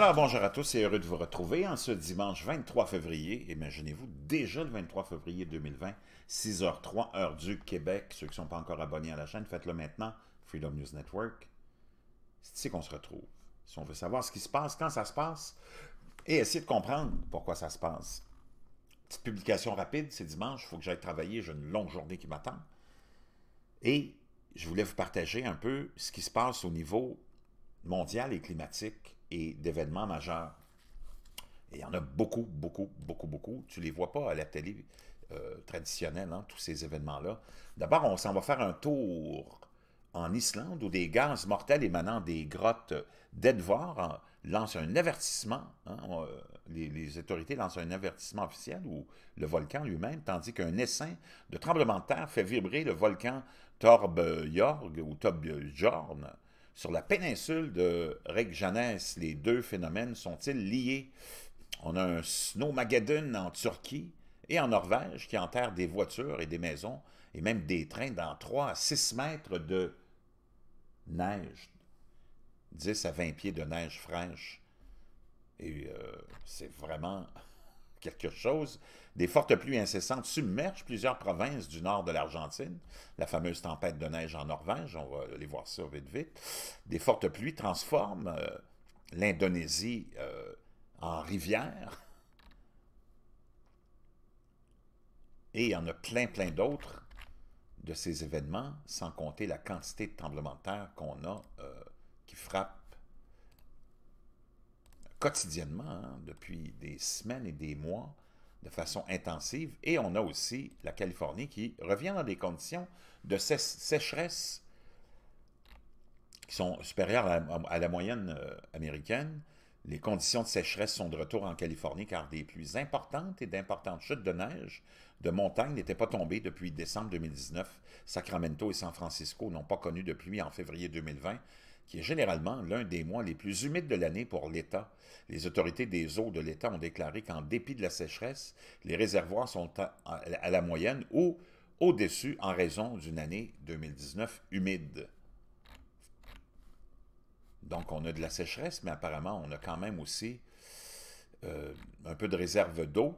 Alors bonjour à tous et heureux de vous retrouver en ce dimanche 23 février. Imaginez-vous déjà le 23 février 2020, 6h03, heure du Québec. Ceux qui ne sont pas encore abonnés à la chaîne, faites-le maintenant. Freedom News Network. C'est ici qu'on se retrouve. Si on veut savoir ce qui se passe, quand ça se passe, et essayer de comprendre pourquoi ça se passe. Petite publication rapide, c'est dimanche, il faut que j'aille travailler, j'ai une longue journée qui m'attend. Et je voulais vous partager un peu ce qui se passe au niveau mondial et climatique et d'événements majeurs. Et il y en a beaucoup, beaucoup, beaucoup, beaucoup. Tu ne les vois pas à la télé euh, traditionnelle, hein, tous ces événements-là. D'abord, on s'en va faire un tour en Islande où des gaz mortels émanant des grottes d'Edvar hein, lancent un avertissement. Hein, euh, les, autorités lancent un avertissement officiel ou le volcan lui-même, tandis qu'un essaim de tremblement de terre fait vibrer le volcan Torbjörg ou Torbjörn sur la péninsule de Reykjanes, les deux phénomènes sont-ils liés? On a un snowmageddon en Turquie et en Norvège qui enterre des voitures et des maisons et même des trains dans 3 à 6 mètres de neige, 10 à 20 pieds de neige fraîche. Et euh, c'est vraiment quelque chose. Des fortes pluies incessantes submergent plusieurs provinces du nord de l'Argentine. La fameuse tempête de neige en Norvège, on va aller voir ça vite vite. Des fortes pluies transforment euh, l'Indonésie euh, en rivière. Et il y en a plein, plein d'autres de ces événements, sans compter la quantité de tremblements de terre qu'on a euh, qui frappe quotidiennement, hein, depuis des semaines et des mois, de façon intensive. Et on a aussi la Californie qui revient dans des conditions de sécheresse qui sont supérieures à la, moyenne euh, américaine. Les conditions de sécheresse sont de retour en Californie car des pluies importantes et d'importantes chutes de neige de montagne n'étaient pas tombées depuis décembre 2019. Sacramento et San Francisco n'ont pas connu de pluie en février 2020 qui est généralement l'un des mois les plus humides de l'année pour l'État. Les autorités des eaux de l'État ont déclaré qu'en dépit de la sécheresse, les réservoirs sont à, la moyenne ou au-dessus en raison d'une année 2019 humide. Donc on a de la sécheresse, mais apparemment on a quand même aussi euh, un peu de réserve d'eau.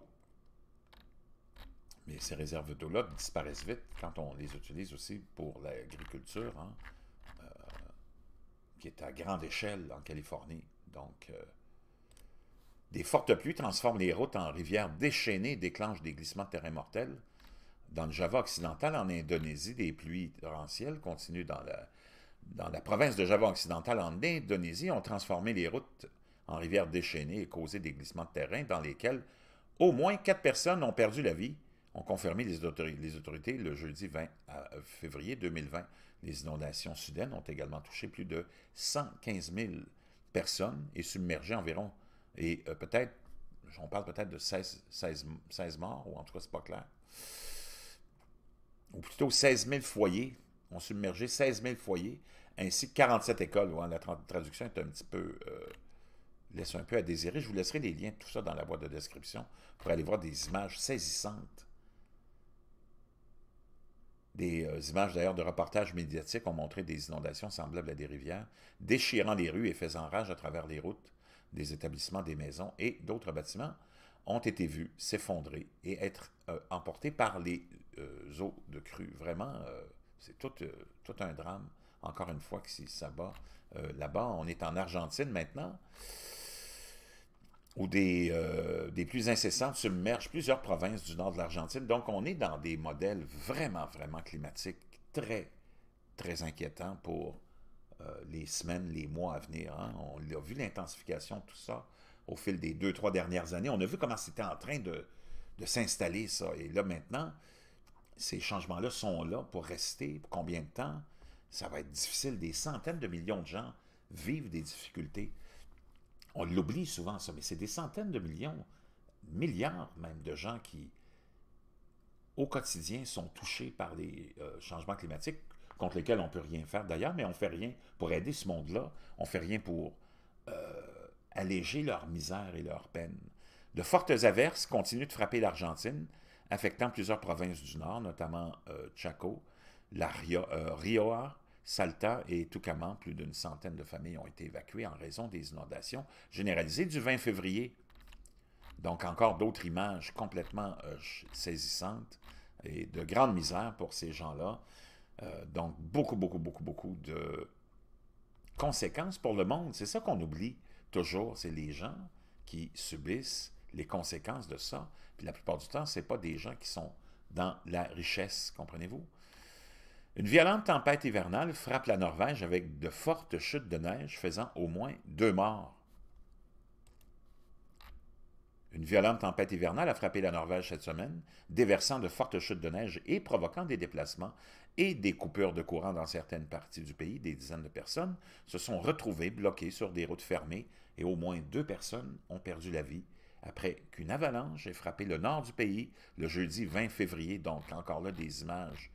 Mais ces réserves d'eau-là disparaissent vite quand on les utilise aussi pour l'agriculture. Hein qui est à grande échelle en Californie. Donc, euh, des fortes pluies transforment les routes en rivières déchaînées et déclenchent des glissements de terrain mortels. Dans le Java occidental, en Indonésie, des pluies torrentielles continuent dans la, dans la province de Java occidental en Indonésie ont transformé les routes en rivières déchaînées et causé des glissements de terrain dans lesquels au moins quatre personnes ont perdu la vie, ont confirmé les, autorités le jeudi 20 euh, février 2020. Les inondations soudaines ont également touché plus de 115 000 personnes et submergé environ, et euh, peut-être, on parle peut-être de 16, 16, morts, ou en tout cas, c'est pas clair, ou plutôt 16 000 foyers, ont submergé 16 000 foyers, ainsi que 47 écoles. la traduction est un petit peu... Euh, laisse un peu à désirer. Je vous laisserai les liens de tout ça dans la boîte de description pour aller voir des images saisissantes des euh, images d'ailleurs de reportages médiatiques ont montré des inondations semblables à des rivières, déchirant les rues et faisant rage à travers les routes des établissements, des maisons et d'autres bâtiments ont été vus s'effondrer et être euh, emportés par les euh, eaux de crue. Vraiment, c'est tout, tout, un drame, encore une fois, ça s'abat là-bas. On est en Argentine maintenant où euh, des, plus pluies incessantes submergent plusieurs provinces du nord de l'Argentine. Donc, on est dans des modèles vraiment, vraiment climatiques très, très inquiétants pour euh, les semaines, les mois à venir. Hein. On a vu l'intensification de tout ça au fil des deux, trois dernières années. On a vu comment c'était en train de, de s'installer, ça. Et là, maintenant, ces changements-là sont là pour rester. Pour combien de temps? Ça va être difficile. Des centaines de millions de gens vivent des difficultés. On l'oublie souvent, ça, mais c'est des centaines de millions, milliards même de gens qui, au quotidien, sont touchés par les euh, changements climatiques contre lesquels on ne peut rien faire d'ailleurs, mais on ne fait rien pour aider ce monde-là, on ne fait rien pour euh, alléger leur misère et leur peine. De fortes averses continuent de frapper l'Argentine, affectant plusieurs provinces du Nord, notamment euh, Chaco, la Rioja, Salta et Tucumán, plus d'une centaine de familles ont été évacuées en raison des inondations généralisées du 20 février. Donc encore d'autres images complètement euh, saisissantes et de grande misère pour ces gens-là. Euh, donc beaucoup, beaucoup, beaucoup, beaucoup de conséquences pour le monde. C'est ça qu'on oublie toujours, c'est les gens qui subissent les conséquences de ça. Puis la plupart du temps, ce n'est pas des gens qui sont dans la richesse, comprenez-vous? Une violente tempête hivernale frappe la Norvège avec de fortes chutes de neige faisant au moins deux morts. Une violente tempête hivernale a frappé la Norvège cette semaine, déversant de fortes chutes de neige et provoquant des déplacements et des coupures de courant dans certaines parties du pays. Des dizaines de personnes se sont retrouvées bloquées sur des routes fermées et au moins deux personnes ont perdu la vie après qu'une avalanche ait frappé le nord du pays le jeudi 20 février, donc encore là des images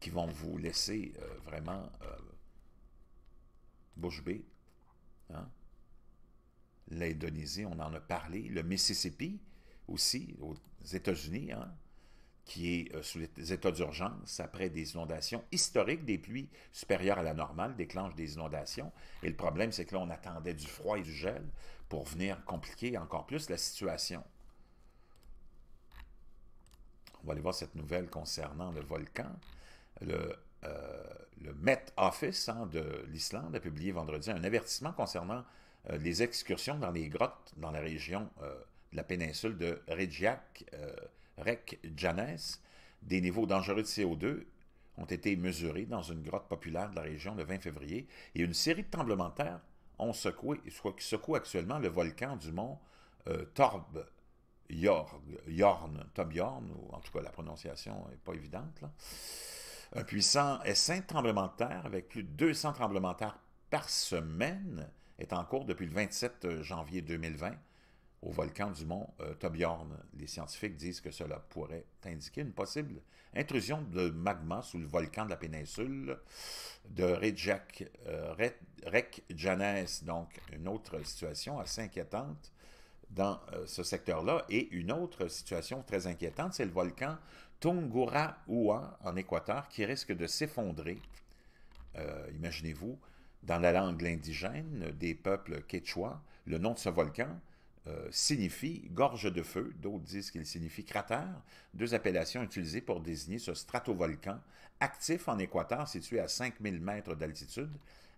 qui vont vous laisser euh, vraiment euh, bouche bée. Hein? L'Indonésie, on en a parlé. Le Mississippi aussi, aux États-Unis, hein, qui est euh, sous les états d'urgence après des inondations historiques, des pluies supérieures à la normale déclenchent des inondations. Et le problème, c'est que là, on attendait du froid et du gel pour venir compliquer encore plus la situation. On va aller voir cette nouvelle concernant le volcan. Euh, le, Met Office hein, de l'Islande a publié vendredi un avertissement concernant euh, les excursions dans les grottes dans la région euh, de la péninsule de Reykjanes. Des niveaux dangereux de CO2 ont été mesurés dans une grotte populaire de la région le 20 février et une série de tremblements de terre ont secoué, soit secoue actuellement le volcan du mont Torb. ou en tout cas la prononciation n'est pas évidente. Un puissant essaim de tremblement de terre avec plus de 200 tremblements de terre par semaine est en cours depuis le 27 euh, janvier 2020 au volcan du mont euh, Les scientifiques disent que cela pourrait indiquer une possible intrusion de magma sous le volcan de la péninsule de Rejak, euh, Donc, une autre situation assez inquiétante dans euh, ce secteur-là. Et une autre situation très inquiétante, c'est le volcan Tungurahua en Équateur qui risque de s'effondrer, euh, imaginez-vous, dans la langue indigène des peuples quechua, le nom de ce volcan euh, signifie gorge de feu, d'autres disent qu'il signifie cratère, deux appellations utilisées pour désigner ce stratovolcan actif en Équateur situé à 5000 mètres d'altitude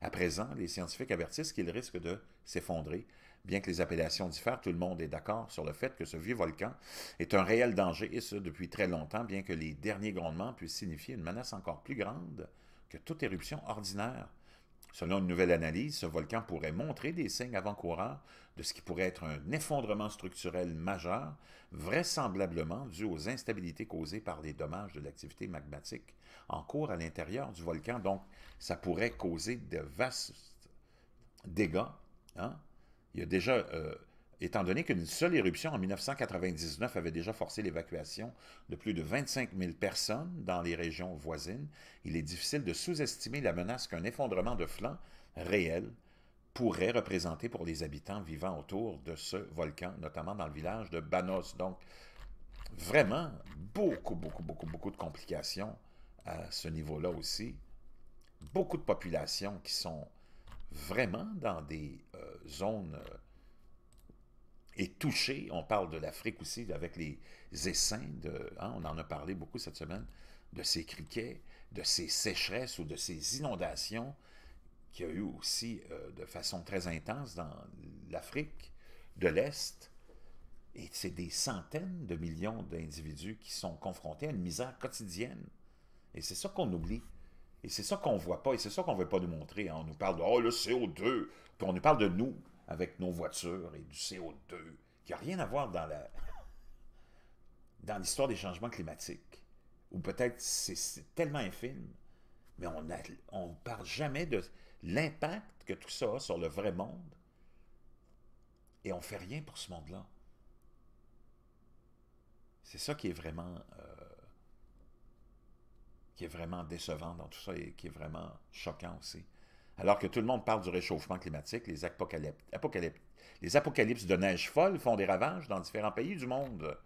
à présent, les scientifiques avertissent qu'il risque de s'effondrer. Bien que les appellations diffèrent, tout le monde est d'accord sur le fait que ce vieux volcan est un réel danger, et ce depuis très longtemps, bien que les derniers grondements puissent signifier une menace encore plus grande que toute éruption ordinaire. Selon une nouvelle analyse, ce volcan pourrait montrer des signes avant-coureurs de ce qui pourrait être un effondrement structurel majeur, vraisemblablement dû aux instabilités causées par les dommages de l'activité magmatique en cours à l'intérieur du volcan. Donc, ça pourrait causer de vastes dégâts. Hein. Il y a déjà euh, étant donné qu'une seule éruption en 1999 avait déjà forcé l'évacuation de plus de 25 000 personnes dans les régions voisines, il est difficile de sous-estimer la menace qu'un effondrement de flanc réel pourrait représenter pour les habitants vivant autour de ce volcan, notamment dans le village de Banos. Donc, vraiment, beaucoup, beaucoup, beaucoup, beaucoup de complications à ce niveau-là aussi. Beaucoup de populations qui sont vraiment dans des euh, zones... Euh, est On parle de l'Afrique aussi avec les essaims, de, hein, on en a parlé beaucoup cette semaine, de ces criquets, de ces sécheresses ou de ces inondations qu'il y a eu aussi euh, de façon très intense dans l'Afrique de l'Est. Et c'est des centaines de millions d'individus qui sont confrontés à une misère quotidienne. Et c'est ça qu'on oublie. Et c'est ça qu'on ne voit pas, et c'est ça qu'on ne veut pas nous montrer. Hein. On nous parle de oh, le CO2, puis on nous parle de nous avec nos voitures et du CO2, qui n'a rien à voir dans dans l'histoire des changements climatiques. Ou peut-être c'est tellement infime, mais on ne parle jamais de l'impact que tout ça a sur le vrai monde. Et on ne fait rien pour ce monde-là. C'est ça qui est vraiment euh, qui est vraiment décevant dans tout ça et qui est vraiment choquant aussi. Alors que tout le monde parle du réchauffement climatique, les, apocalypses, de neige folle font des ravages dans différents pays du monde.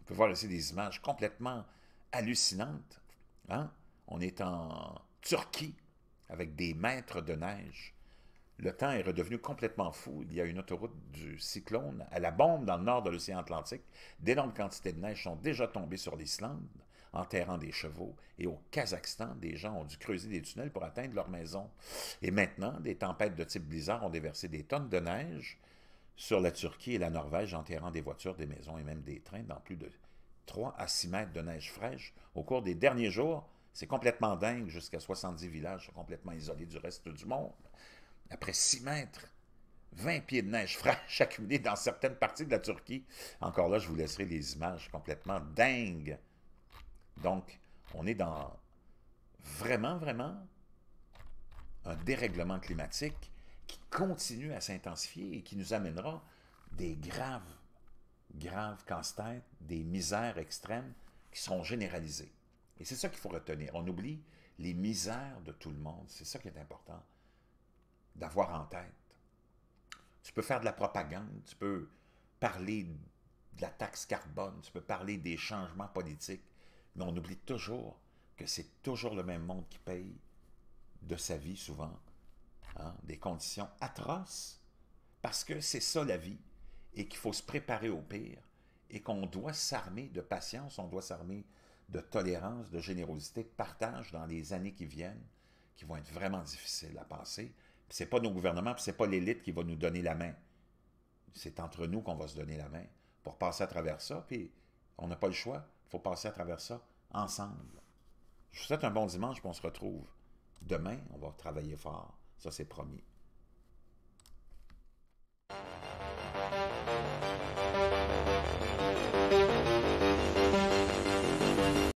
On peut voir ici des images complètement hallucinantes. Hein? On est en Turquie avec des mètres de neige. Le temps est redevenu complètement fou. Il y a une autoroute du cyclone à la bombe dans le nord de l'océan Atlantique. D'énormes quantités de neige sont déjà tombées sur l'Islande enterrant des chevaux. Et au Kazakhstan, des gens ont dû creuser des tunnels pour atteindre leur maison. Et maintenant, des tempêtes de type blizzard ont déversé des tonnes de neige sur la Turquie et la Norvège, enterrant des voitures, des maisons et même des trains dans plus de 3 à 6 mètres de neige fraîche au cours des derniers jours. C'est complètement dingue. Jusqu'à 70 villages complètement isolés du reste du monde. Après 6 mètres, 20 pieds de neige fraîche accumulés dans certaines parties de la Turquie. Encore là, je vous laisserai les images complètement dingues donc, on est dans vraiment, vraiment un dérèglement climatique qui continue à s'intensifier et qui nous amènera des graves, graves casse des misères extrêmes qui seront généralisées. Et c'est ça qu'il faut retenir. On oublie les misères de tout le monde. C'est ça qui est important d'avoir en tête. Tu peux faire de la propagande, tu peux parler de la taxe carbone, tu peux parler des changements politiques, mais on oublie toujours que c'est toujours le même monde qui paye de sa vie souvent, hein, des conditions atroces, parce que c'est ça la vie, et qu'il faut se préparer au pire, et qu'on doit s'armer de patience, on doit s'armer de tolérance, de générosité, de partage dans les années qui viennent, qui vont être vraiment difficiles à passer. Ce n'est pas nos gouvernements, ce n'est pas l'élite qui va nous donner la main. C'est entre nous qu'on va se donner la main pour passer à travers ça, puis on n'a pas le choix. Il faut passer à travers ça ensemble. Je vous souhaite un bon dimanche, puis on se retrouve demain. On va travailler fort. Ça, c'est promis.